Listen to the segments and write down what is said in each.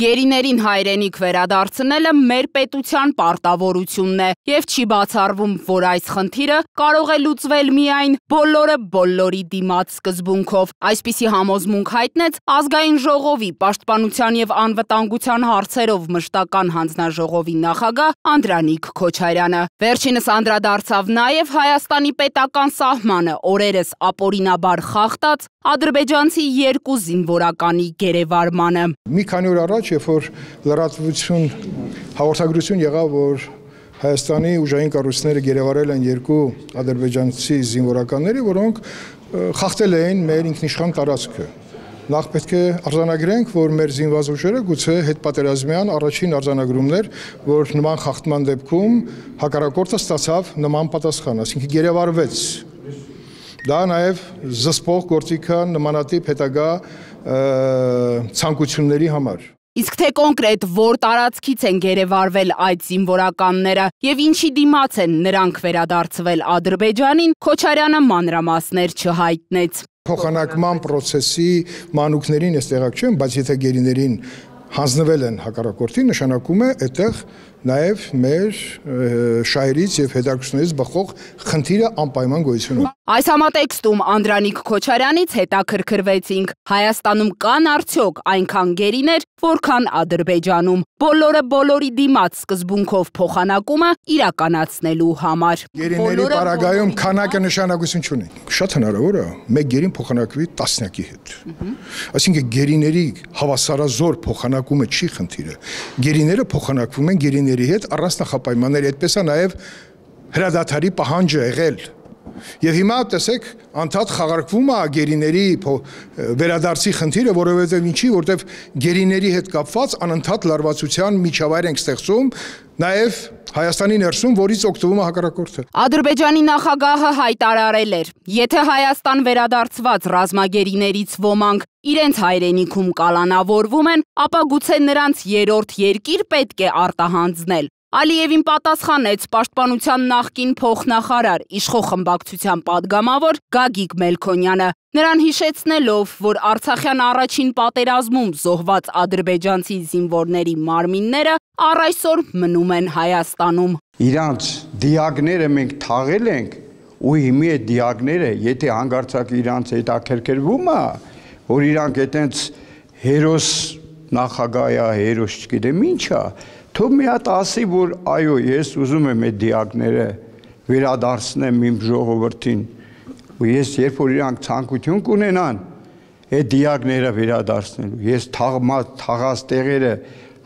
Գերիներին հայրենիք վերադարձնելը մեր պետության պարտավորությունն է եւ չի բացառվում, որ այս խնդիրը կարող է լուծվել միայն բոլորը բոլորի դիմաց սկզբունքով։ Այսպիսի համոզմունք հայտնեց ազգային ժողովի պաշտպանության եւ անվտանգության հարցերով մշտական հանձնաժողովի նախագահ Անդրանիկ Քոչարյանը։ Վերջինս անդրադարձավ նաեւ Հայաստանի պետական սահմանը օրերս ապօրինաբար խախտած ադրբեջանցի երկու զինվորականի գերեվարմանը։ Մի քանի օր առաջ առաջ, երբ որ լրատվություն հաղորդագրություն եղավ, որ Հայաստանի ուժային կառույցները գերեվարել են երկու ադրբեջանցի զինվորականների, որոնք խախտել էին մեր ինքնիշխան տարածքը։ Նախ պետք է արձանագրենք, որ մեր զինված ուժերը գուցե հետպատերազմյան առաջին արձանագրումներ, որ նման խախտման դեպքում հակառակորդը ստացավ նման պատասխան, այսինքն գերեվարվեց։ Դա նաև զսպող գործիք է նմանատիպ հետագա ցանկությունների համար։ Իսկ թե կոնկրետ որ տարածքից են գերեվարվել այդ զինվորականները եւ ինչի դիմաց են նրանք վերադարձվել Ադրբեջանին, Քոչարյանը մանրամասներ չհայտնեց։ Փոխանակման process-ի մանուկներին ես տեղակ չեմ, բայց եթե գերիներին հանձնվել են հակառակորդին, նշանակում է այդտեղ նաև մեր շահերից եւ հետաքրքրներից բխող խնդիրը անպայման գոյություն ունի։ Այս համատեքստում Անդրանիկ Քոչարյանից հետաքրքրվեցինք. Հայաստանում կան արդյոք այնքան գերիներ, որքան Ադրբեջանում։ Բոլորը բոլորի դիմաց սկզբունքով փոխանակումը իրականացնելու համար։ Գերիների պարագայում քանակը նշանակություն չունի։ Շատ հնարավոր է մեկ գերին փոխանակվի տասնյակի հետ։ Այսինքն գերիների հավասարազոր փոխանակ փոխանակումը չի խնդիրը։ Գերիները փոխանակվում են գերիների հետ առանց նախապայմանների, այդպես է նաև հրադադարի պահանջը եղել Եվ հիմա տեսեք, անդադ խաղարկվում է գերիների վերադարձի խնդիրը, որովհետև ինչի, որտեվ գերիների հետ կապված անընդհատ լարվածության միջավայր ենք ստեղծում, նաև Հայաստանի ներսում, որից օգտվում է հակառակորդը։ Ադրբեջանի նախագահը հայտարարել էր, եթե Հայաստան վերադարձված ռազմագերիներից ոմանք իրենց հայրենիքում կալանավորվում են, ապա գուցե նրանց երրորդ երկիր պետք է արտահանձնել։ Ալիևին պատասխանեց պաշտպանության նախկին փոխնախարար, իշխող խմբակցության падգամավոր Գագիկ Մելքոնյանը։ Նրան հիշեցնելով, որ Արցախյան առաջին պատերազմում զոհված ադրբեջանցի զինվորների մարմինները առ այսօր մնում են Հայաստանում։ Իրանց դիագները մենք թաղել ենք, ու հիմի է դիագները, եթե հանգարցակ իրանց հետաքրքրվում է, որ իրանք այտենց հերոս նախագահ է, հերոս չգիտեմ ինչա, թող մի հատ ասի, որ այո, ես ուզում եմ այդ դիակները վերադարձնեմ իմ ժողովրդին, ու ես երբ որ իրանք ցանկություն կունենան այդ դիակները վերադարձնելու, ես թաղմած թաղած տեղերը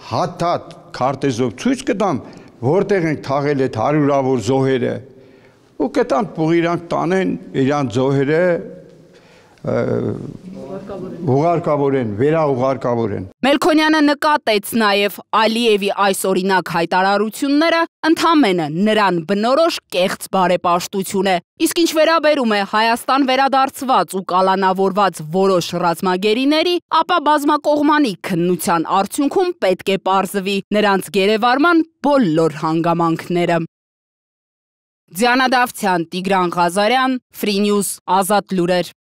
հաթաթ քարտեզով ցույց կտամ, որտեղ ենք թաղել այդ հարյուրավոր զոհերը։ Ու կտան փող իրանք տանեն իրան զոհերը Ուղարկավորեն։ Ուղարկավորեն, վերաուղարկավորեն։ Մելքոնյանը նկատեց նաև Ալիևի այս օրինակ հայտարարությունները ընդամենը նրան բնորոշ կեղծ բարեպաշտություն է։ Իսկ ինչ վերաբերում է Հայաստան վերադարձված ու կալանավորված որոշ ռազմագերիների, ապա բազմակողմանի քննության արդյունքում պետք է պարզվի նրանց գերեվարման բոլոր հանգամանքները։ Ձյանադավթյան, Տիգրան Ղազարյան, Free News, Ազատ լուրեր։